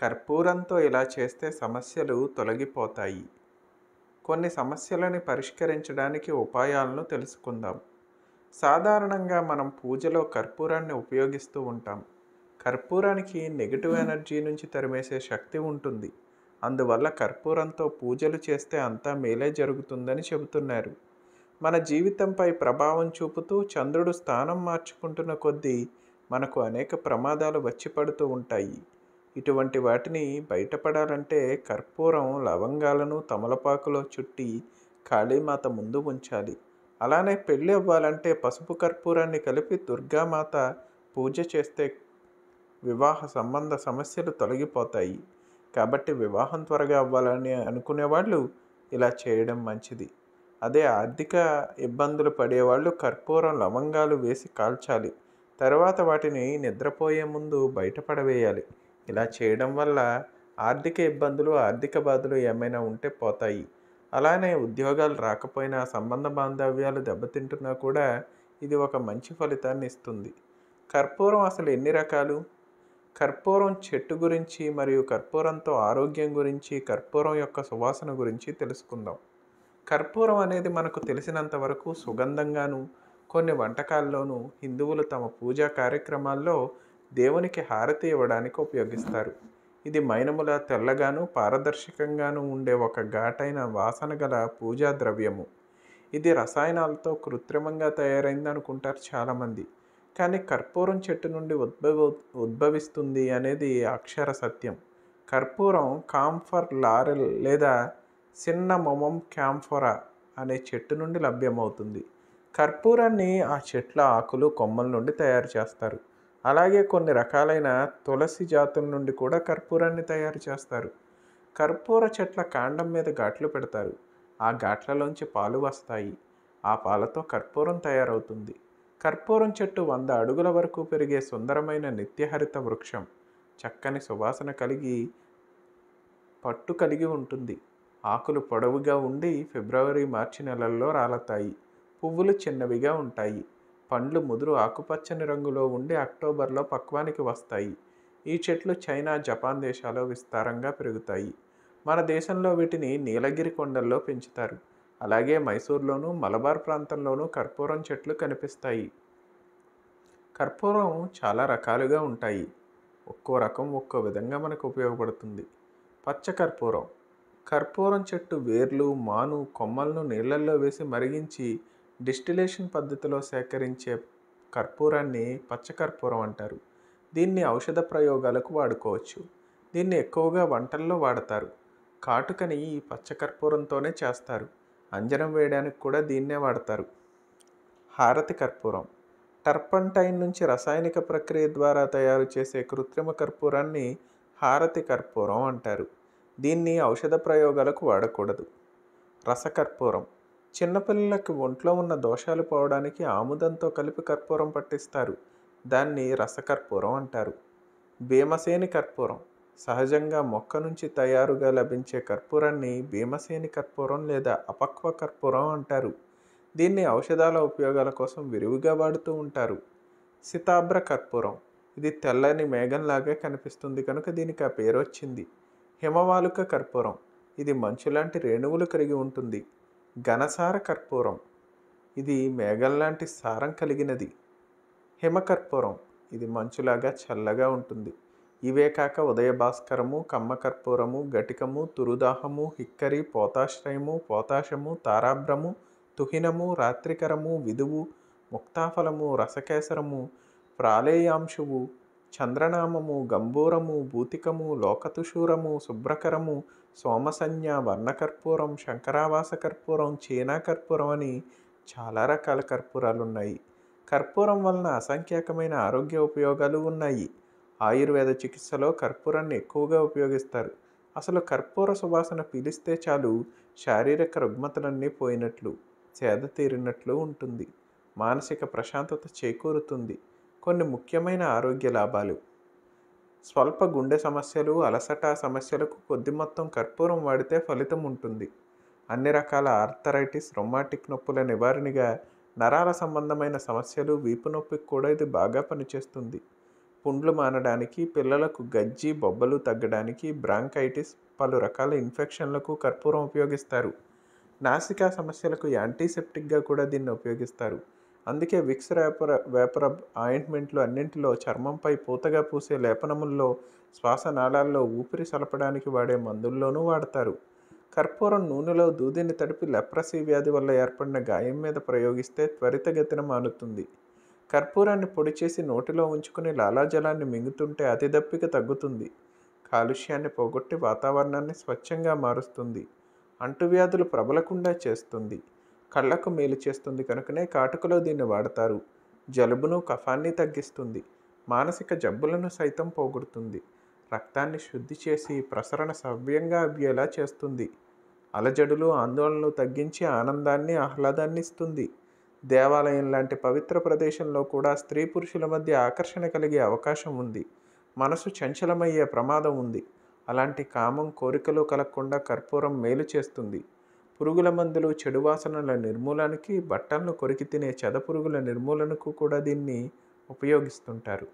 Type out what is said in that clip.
కర్పూరంతో ఇలా చేస్తే సమస్యలు తొలగిపోతాయి కొన్ని సమస్యలను పరిష్కరించడానికి ఉపాయాలను తెలుసుకుందాం సాధారణంగా మనం పూజలో కర్పూరాన్ని ఉపయోగిస్తూ ఉంటాం కర్పూరానికి నెగిటివ్ ఎనర్జీ నుంచి తరిమేసే శక్తి ఉంటుంది అందువల్ల కర్పూరంతో పూజలు చేస్తే అంతా మేలే జరుగుతుందని చెబుతున్నారు మన జీవితంపై ప్రభావం చూపుతూ చంద్రుడు స్థానం మార్చుకుంటున్న కొద్దీ మనకు అనేక ప్రమాదాలు వచ్చి పడుతూ ఉంటాయి ఇటువంటి వాటిని బయటపడాలంటే కర్పూరం లవంగాలను తమలపాకులో చుట్టి కాళీమాత ముందు ఉంచాలి అలానే పెళ్ళి అవ్వాలంటే పసుపు కర్పూరాన్ని కలిపి దుర్గామాత పూజ చేస్తే వివాహ సంబంధ సమస్యలు తొలగిపోతాయి కాబట్టి వివాహం త్వరగా అవ్వాలని అనుకునేవాళ్ళు ఇలా చేయడం మంచిది అదే ఆర్థిక ఇబ్బందులు పడేవాళ్ళు కర్పూరం లవంగాలు వేసి కాల్చాలి తర్వాత వాటిని నిద్రపోయే ముందు బయటపడవేయాలి ఇలా చేయడం వల్ల ఆర్థిక ఇబ్బందులు ఆర్థిక బాధలు ఏమైనా ఉంటే పోతాయి అలానే ఉద్యోగాలు రాకపోయినా సంబంధ బాంధవ్యాలు దెబ్బతింటున్నా కూడా ఇది ఒక మంచి ఫలితాన్ని ఇస్తుంది కర్పూరం అసలు ఎన్ని రకాలు కర్పూరం చెట్టు గురించి మరియు కర్పూరంతో ఆరోగ్యం గురించి కర్పూరం యొక్క సువాసన గురించి తెలుసుకుందాం కర్పూరం అనేది మనకు తెలిసినంత వరకు సుగంధంగాను కొన్ని వంటకాల్లోనూ హిందువులు తమ పూజా కార్యక్రమాల్లో దేవునికి హారతి ఇవ్వడానికి ఉపయోగిస్తారు ఇది మైనముల తెల్లగాను పారదర్శకంగాను ఉండే ఒక ఘాటైన వాసన గల పూజా ద్రవ్యము ఇది రసాయనాలతో కృత్రిమంగా తయారైంది అనుకుంటారు చాలామంది కానీ కర్పూరం చెట్టు నుండి ఉద్భవ ఉద్భవిస్తుంది అనేది అక్షర సత్యం కర్పూరం కాంఫర్ లారెల్ లేదా చిన్న మొమం క్యాంఫోరా అనే చెట్టు నుండి లభ్యమవుతుంది కర్పూరాన్ని ఆ చెట్ల ఆకులు కొమ్మల నుండి తయారు చేస్తారు అలాగే కొన్ని రకాలైన తులసి జాతుల నుండి కూడా కర్పూరాన్ని తయారు చేస్తారు కర్పూర చెట్ల కాండం మీద ఘాట్లు పెడతారు ఆ ఘాట్లలోంచి పాలు వస్తాయి ఆ పాలతో కర్పూరం తయారవుతుంది కర్పూరం చెట్టు వంద అడుగుల వరకు పెరిగే సుందరమైన నిత్యహరిత వృక్షం చక్కని సువాసన కలిగి పట్టు కలిగి ఉంటుంది ఆకులు పొడవుగా ఉండి ఫిబ్రవరి మార్చి నెలల్లో రాలతాయి పువ్వులు చిన్నవిగా ఉంటాయి పండ్లు ముదురు ఆకుపచ్చని రంగులో ఉండి అక్టోబర్లో పక్వానికి వస్తాయి ఈ చెట్లు చైనా జపాన్ దేశాల్లో విస్తారంగా పెరుగుతాయి మన దేశంలో వీటిని నీలగిరి కొండల్లో పెంచుతారు అలాగే మైసూర్లోనూ మలబార్ ప్రాంతంలోనూ కర్పూరం చెట్లు కనిపిస్తాయి కర్పూరం చాలా రకాలుగా ఉంటాయి ఒక్కో రకం ఒక్కో విధంగా మనకు ఉపయోగపడుతుంది పచ్చ కర్పూరం కర్పూరం చెట్టు వేర్లు మాను కొమ్మలను నీళ్ళల్లో వేసి మరిగించి డిస్టిలేషన్ పద్ధతిలో సేకరించే కర్పూరాన్ని పచ్చకర్పూరం అంటారు దీన్ని ఔషధ ప్రయోగాలకు వాడుకోవచ్చు దీన్ని ఎక్కువగా వంటల్లో వాడతారు కాటుకని ఈ పచ్చకర్పూరంతోనే చేస్తారు అంజనం వేయడానికి కూడా దీన్నే వాడతారు హారతి కర్పూరం టర్పంటైన్ నుంచి రసాయనిక ప్రక్రియ ద్వారా తయారు చేసే కృత్రిమ కర్పూరాన్ని హారతి కర్పూరం అంటారు దీన్ని ఔషధ ప్రయోగాలకు వాడకూడదు రసకర్పూరం చిన్నపిల్లలకు ఒంట్లో ఉన్న దోషాలు పోవడానికి ఆముదంతో కలిపి కర్పూరం పట్టిస్తారు దాన్ని రసకర్పూరం అంటారు భీమసేని కర్పూరం సహజంగా మొక్క నుంచి తయారుగా లభించే కర్పూరాన్ని భీమసేని కర్పూరం లేదా అపక్వ కర్పూరం అంటారు దీన్ని ఔషధాల ఉపయోగాల కోసం విరివిగా వాడుతూ ఉంటారు సితాబ్ర కర్పూరం ఇది తెల్లని మేఘంలాగా కనిపిస్తుంది కనుక దీనికి ఆ పేరు వచ్చింది హిమవాలుక కర్పూరం ఇది మంచులాంటి రేణువులు కలిగి ఉంటుంది ఘనసార కర్పూరం ఇది మేఘం లాంటి సారం కలిగినది హిమకర్పూరం ఇది మంచులాగా చల్లగా ఉంటుంది ఇవే కాక ఉదయభాస్కరము కమ్మకర్పూరము ఘటికము తురుదాహము హిక్కరి పోతాశ్రయము పోతాశము తారాభ్రము తుహినము రాత్రికరము విధువు ముక్తాఫలము రసకేసరము ప్రాలేయాంశువు చంద్రనామము గంభూరము భూతికము లోకతుషూరము శుభ్రకరము సోమసంజ్ఞ వర్ణకర్పూరం శంకరావాస కర్పూరం చీనా కర్పూరం అని చాలా రకాల కర్పూరాలు ఉన్నాయి కర్పూరం వలన అసంఖ్యాకమైన ఆరోగ్య ఉపయోగాలు ఉన్నాయి ఆయుర్వేద చికిత్సలో కర్పూరాన్ని ఎక్కువగా ఉపయోగిస్తారు అసలు కర్పూర సువాసన పీలిస్తే చాలు శారీరక రుగ్మతలన్నీ పోయినట్లు సేద తీరినట్లు ఉంటుంది మానసిక ప్రశాంతత చేకూరుతుంది కొన్ని ముఖ్యమైన ఆరోగ్య లాభాలు స్వల్ప గుండె సమస్యలు అలసట సమస్యలకు కొద్ది మొత్తం కర్పూరం వాడితే ఫలితం ఉంటుంది అన్ని రకాల ఆర్థరైటిస్ రొమాటిక్ నొప్పుల నివారణగా నరాల సంబంధమైన సమస్యలు వీపు నొప్పికి కూడా ఇది బాగా పనిచేస్తుంది పుండ్లు మానడానికి పిల్లలకు గజ్జి బొబ్బలు తగ్గడానికి బ్రాంకైటిస్ పలు రకాల ఇన్ఫెక్షన్లకు కర్పూరం ఉపయోగిస్తారు నాసికా సమస్యలకు యాంటీసెప్టిక్గా కూడా దీన్ని ఉపయోగిస్తారు అందుకే విక్స్ వేపర వేపర ఆయింట్మెంట్లు అన్నింటిలో చర్మంపై పూతగా పూసే లేపనముల్లో శ్వాస నాళాల్లో ఊపిరి సలపడానికి వాడే మందుల్లోనూ వాడతారు కర్పూరం నూనెలో దూదిని తడిపి లెప్రసీ వ్యాధి వల్ల ఏర్పడిన గాయం మీద ప్రయోగిస్తే త్వరితగతిన మానుతుంది కర్పూరాన్ని పొడి చేసి నోటిలో ఉంచుకుని లాలాజలాన్ని మింగుతుంటే అతి దప్పిక తగ్గుతుంది కాలుష్యాన్ని పోగొట్టి వాతావరణాన్ని స్వచ్ఛంగా మారుస్తుంది అంటువ్యాధులు ప్రబలకుండా చేస్తుంది కళ్ళకు మేలు చేస్తుంది కనుకనే కాటుకలో దీన్ని వాడతారు జలుబును కఫాన్ని తగ్గిస్తుంది మానసిక జబ్బులను సైతం పోగొడుతుంది రక్తాన్ని శుద్ధి చేసి ప్రసరణ సవ్యంగా అవ్వేలా చేస్తుంది అలజడులు ఆందోళనలు తగ్గించి ఆనందాన్ని ఆహ్లాదాన్ని ఇస్తుంది దేవాలయం లాంటి పవిత్ర ప్రదేశంలో కూడా స్త్రీ పురుషుల మధ్య ఆకర్షణ కలిగే అవకాశం ఉంది మనసు చంచలమయ్యే ప్రమాదం ఉంది అలాంటి కామం కోరికలు కలగకుండా కర్పూరం మేలు చేస్తుంది పురుగుల మందులు చెడు వాసనల నిర్మూలనకి బట్టలను కొరికి తినే చెద పురుగుల నిర్మూలనకు కూడా దీన్ని ఉపయోగిస్తుంటారు